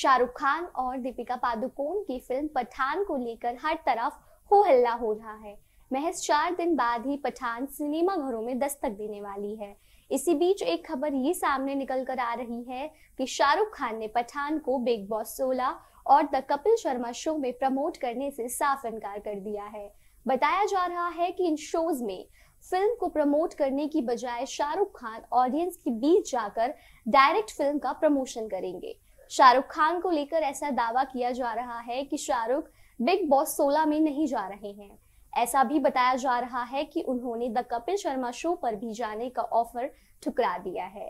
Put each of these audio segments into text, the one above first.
शाहरुख खान और दीपिका पादुकोण की फिल्म पठान को लेकर हर तरफ हो हल्ला हो रहा है महज चार दिन बाद ही पठान सिनेमा घरों में दस्तक देने वाली है इसी बीच एक खबर ये सामने निकल कर आ रही है कि शाहरुख खान ने पठान को बिग बॉस सोलह और द कपिल शर्मा शो में प्रमोट करने से साफ इनकार कर दिया है बताया जा रहा है कि इन शोज में फिल्म को प्रमोट करने की बजाय शाहरुख खान ऑडियंस के बीच जाकर डायरेक्ट फिल्म का प्रमोशन करेंगे शाहरुख खान को लेकर ऐसा दावा किया जा रहा है कि शाहरुख बिग बॉस सोलह में नहीं जा रहे हैं ऐसा भी बताया जा रहा है कि उन्होंने द कपिल शर्मा शो पर भी जाने का ऑफर ठुकरा दिया है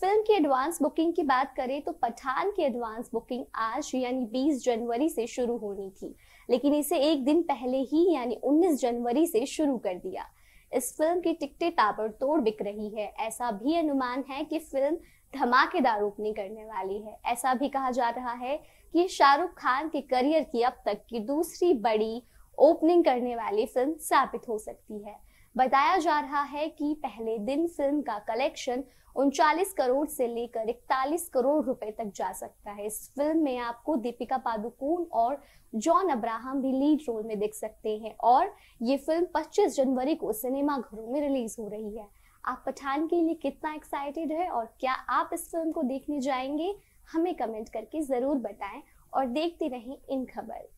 फिल्म की एडवांस बुकिंग की बात करें तो पठान की एडवांस बुकिंग आज यानी 20 जनवरी से शुरू होनी थी लेकिन इसे एक दिन पहले ही यानी 19 जनवरी से शुरू कर दिया इस फिल्म की टिकटें ताबड़तोड़ बिक रही है ऐसा भी अनुमान है कि फिल्म धमाकेदार ओपनिंग करने वाली है ऐसा भी कहा जा रहा है कि शाहरुख खान के करियर की अब तक की दूसरी बड़ी ओपनिंग करने वाली फिल्म साबित हो सकती है बताया जा रहा है कि पहले दिन फिल्म का कलेक्शन उनचालीस करोड़ से लेकर इकतालीस करोड़ रुपए तक जा सकता है इस फिल्म में आपको दीपिका पादुकोण और जॉन अब्राहम भी लीड रोल में देख सकते हैं और ये फिल्म 25 जनवरी को सिनेमाघरों में रिलीज हो रही है आप पठान के लिए कितना एक्साइटेड है और क्या आप इस फिल्म को देखने जाएंगे हमें कमेंट करके ज़रूर बताएं और देखते रहें इन खबर